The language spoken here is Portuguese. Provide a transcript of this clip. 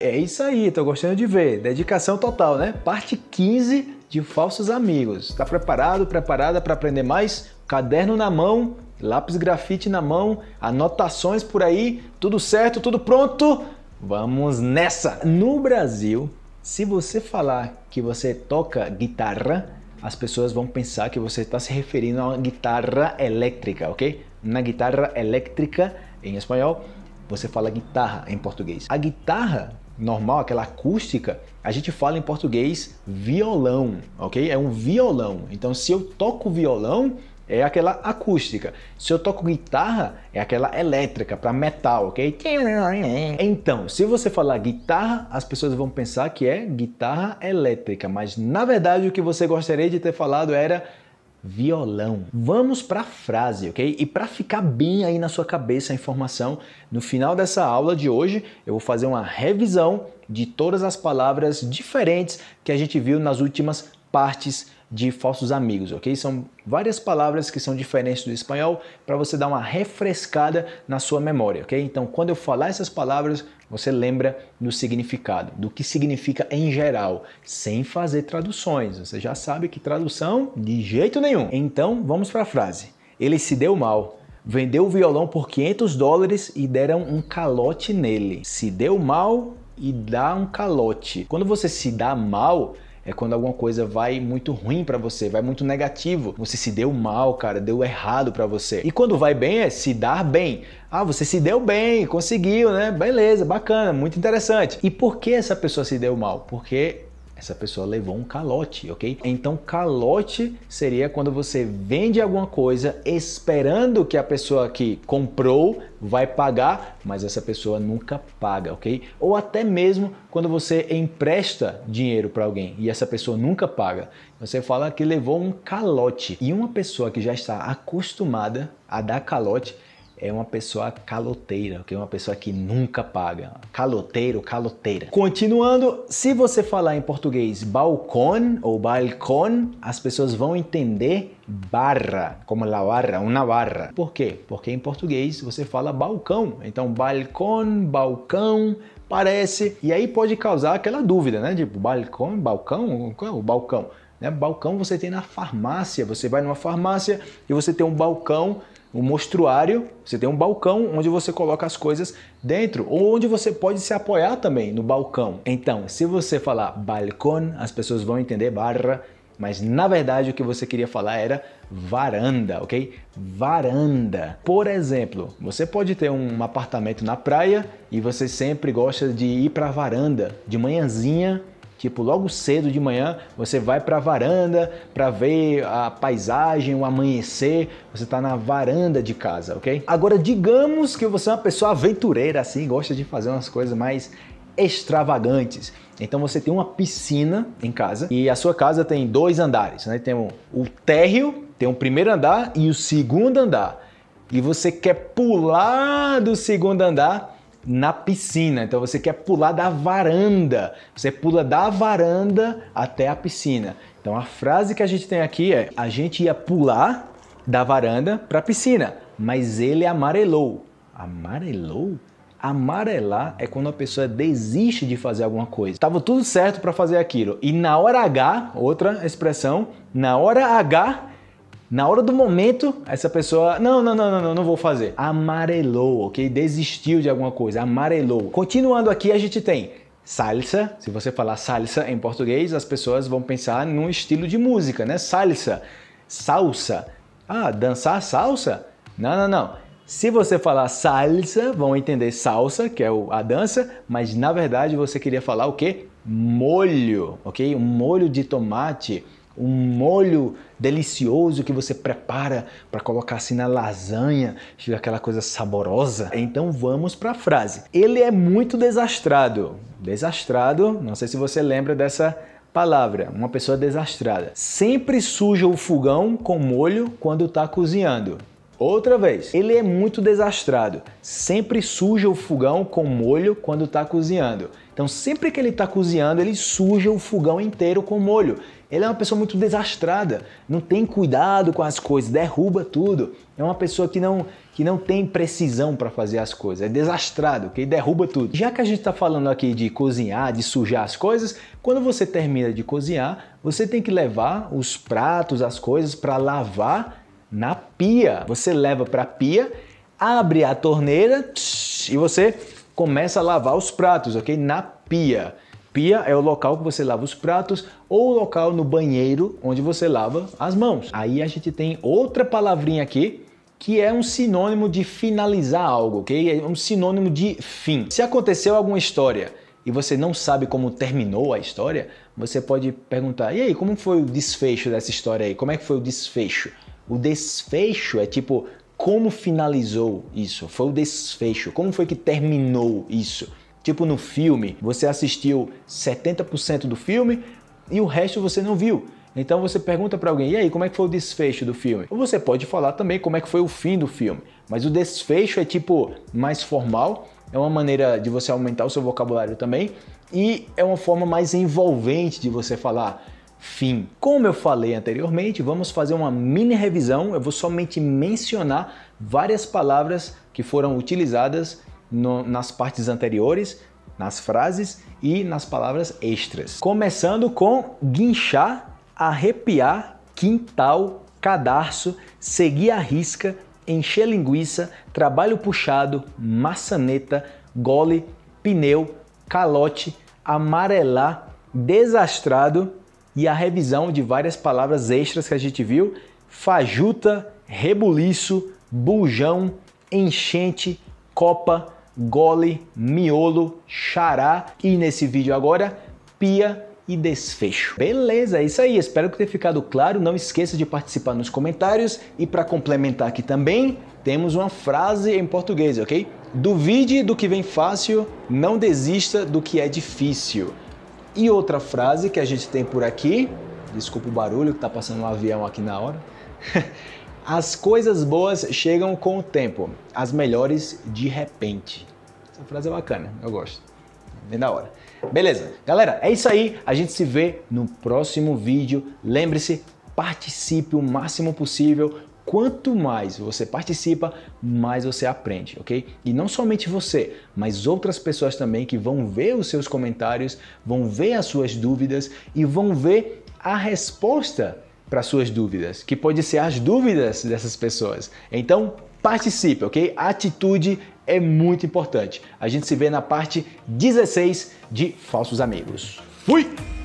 É isso aí, tô gostando de ver. Dedicação total, né? Parte 15 de Falsos Amigos. Tá preparado, preparada para aprender mais? Caderno na mão, lápis grafite na mão, anotações por aí, tudo certo, tudo pronto? Vamos nessa! No Brasil, se você falar que você toca guitarra, as pessoas vão pensar que você está se referindo a uma guitarra elétrica, ok? Na guitarra elétrica, em espanhol, você fala guitarra em português. A guitarra normal, aquela acústica, a gente fala em português violão, ok? É um violão. Então, se eu toco violão, é aquela acústica. Se eu toco guitarra, é aquela elétrica, para metal, ok? Então, se você falar guitarra, as pessoas vão pensar que é guitarra elétrica, mas na verdade o que você gostaria de ter falado era violão. Vamos para a frase, ok? E para ficar bem aí na sua cabeça a informação, no final dessa aula de hoje eu vou fazer uma revisão de todas as palavras diferentes que a gente viu nas últimas partes de falsos amigos, ok? São várias palavras que são diferentes do espanhol para você dar uma refrescada na sua memória, ok? Então, quando eu falar essas palavras, você lembra do significado, do que significa em geral, sem fazer traduções. Você já sabe que tradução de jeito nenhum. Então, vamos para a frase. Ele se deu mal. Vendeu o violão por 500 dólares e deram um calote nele. Se deu mal e dá um calote. Quando você se dá mal, é quando alguma coisa vai muito ruim para você, vai muito negativo. Você se deu mal, cara, deu errado para você. E quando vai bem é se dar bem. Ah, você se deu bem, conseguiu, né? Beleza, bacana, muito interessante. E por que essa pessoa se deu mal? Porque essa pessoa levou um calote, ok? Então, calote seria quando você vende alguma coisa esperando que a pessoa que comprou vai pagar, mas essa pessoa nunca paga, ok? Ou até mesmo quando você empresta dinheiro para alguém e essa pessoa nunca paga. Você fala que levou um calote. E uma pessoa que já está acostumada a dar calote, é uma pessoa caloteira, que é uma pessoa que nunca paga. Caloteiro, caloteira. Continuando, se você falar em português balcão ou balcão, as pessoas vão entender barra, como la barra, uma barra. Por quê? Porque em português você fala balcão. Então, balcão, balcão, parece. E aí pode causar aquela dúvida, né? Tipo, balcão, balcão? Qual é o balcão? Né? Balcão você tem na farmácia. Você vai numa farmácia e você tem um balcão um mostruário, você tem um balcão onde você coloca as coisas dentro, ou onde você pode se apoiar também no balcão. Então, se você falar balcão, as pessoas vão entender barra, mas na verdade o que você queria falar era varanda, ok? Varanda. Por exemplo, você pode ter um apartamento na praia e você sempre gosta de ir para a varanda de manhãzinha Tipo, logo cedo de manhã você vai para a varanda para ver a paisagem, o amanhecer, você está na varanda de casa, ok? Agora, digamos que você é uma pessoa aventureira assim, gosta de fazer umas coisas mais extravagantes. Então você tem uma piscina em casa e a sua casa tem dois andares, né? Tem o, o térreo, tem o primeiro andar e o segundo andar. E você quer pular do segundo andar na piscina. Então você quer pular da varanda. Você pula da varanda até a piscina. Então a frase que a gente tem aqui é: a gente ia pular da varanda para a piscina, mas ele amarelou. Amarelou? Amarelar é quando a pessoa desiste de fazer alguma coisa. Tava tudo certo para fazer aquilo e na hora H, outra expressão, na hora H na hora do momento, essa pessoa, não, não, não, não, não, vou fazer. Amarelou, ok? Desistiu de alguma coisa, amarelou. Continuando aqui, a gente tem salsa. Se você falar salsa em português, as pessoas vão pensar num estilo de música, né? Salsa, salsa. Ah, dançar salsa? Não, não, não. Se você falar salsa, vão entender salsa, que é a dança, mas na verdade você queria falar o quê? Molho, ok? Um molho de tomate um molho delicioso que você prepara para colocar assim na lasanha, fica aquela coisa saborosa. Então vamos para a frase. Ele é muito desastrado. Desastrado, não sei se você lembra dessa palavra, uma pessoa desastrada. Sempre suja o fogão com molho quando está cozinhando. Outra vez, ele é muito desastrado. Sempre suja o fogão com molho quando está cozinhando. Então, sempre que ele está cozinhando, ele suja o fogão inteiro com molho. Ele é uma pessoa muito desastrada, não tem cuidado com as coisas, derruba tudo. É uma pessoa que não, que não tem precisão para fazer as coisas, é desastrado, que okay? derruba tudo. Já que a gente está falando aqui de cozinhar, de sujar as coisas, quando você termina de cozinhar, você tem que levar os pratos, as coisas para lavar na pia. Você leva para a pia, abre a torneira tsh, e você começa a lavar os pratos, ok? Na pia. Pia é o local que você lava os pratos ou o local no banheiro onde você lava as mãos. Aí a gente tem outra palavrinha aqui que é um sinônimo de finalizar algo, ok? É um sinônimo de fim. Se aconteceu alguma história e você não sabe como terminou a história, você pode perguntar: e aí, como foi o desfecho dessa história aí? Como é que foi o desfecho? O desfecho é tipo como finalizou isso? Foi o desfecho? Como foi que terminou isso? Tipo no filme, você assistiu 70% do filme e o resto você não viu. Então você pergunta para alguém, e aí, como é que foi o desfecho do filme? Ou você pode falar também como é que foi o fim do filme, mas o desfecho é tipo mais formal, é uma maneira de você aumentar o seu vocabulário também e é uma forma mais envolvente de você falar fim. Como eu falei anteriormente, vamos fazer uma mini revisão, eu vou somente mencionar várias palavras que foram utilizadas no, nas partes anteriores, nas frases e nas palavras extras. Começando com guinchar, arrepiar, quintal, cadarço, seguir a risca, encher linguiça, trabalho puxado, maçaneta, gole, pneu, calote, amarelar, desastrado e a revisão de várias palavras extras que a gente viu: fajuta, rebuliço, buljão, enchente, copa, gole, miolo, xará e nesse vídeo agora, pia e desfecho. Beleza, é isso aí. Espero que tenha ficado claro. Não esqueça de participar nos comentários e para complementar aqui também, temos uma frase em português, ok? Duvide do que vem fácil, não desista do que é difícil. E outra frase que a gente tem por aqui, desculpa o barulho que tá passando um avião aqui na hora. As coisas boas chegam com o tempo, as melhores de repente. Essa frase é bacana, eu gosto. Bem da hora. Beleza, galera, é isso aí. A gente se vê no próximo vídeo. Lembre-se, participe o máximo possível. Quanto mais você participa, mais você aprende, ok? E não somente você, mas outras pessoas também que vão ver os seus comentários, vão ver as suas dúvidas e vão ver a resposta para suas dúvidas, que pode ser as dúvidas dessas pessoas. Então, participe, ok? Atitude é muito importante. A gente se vê na parte 16 de Falsos Amigos. Fui!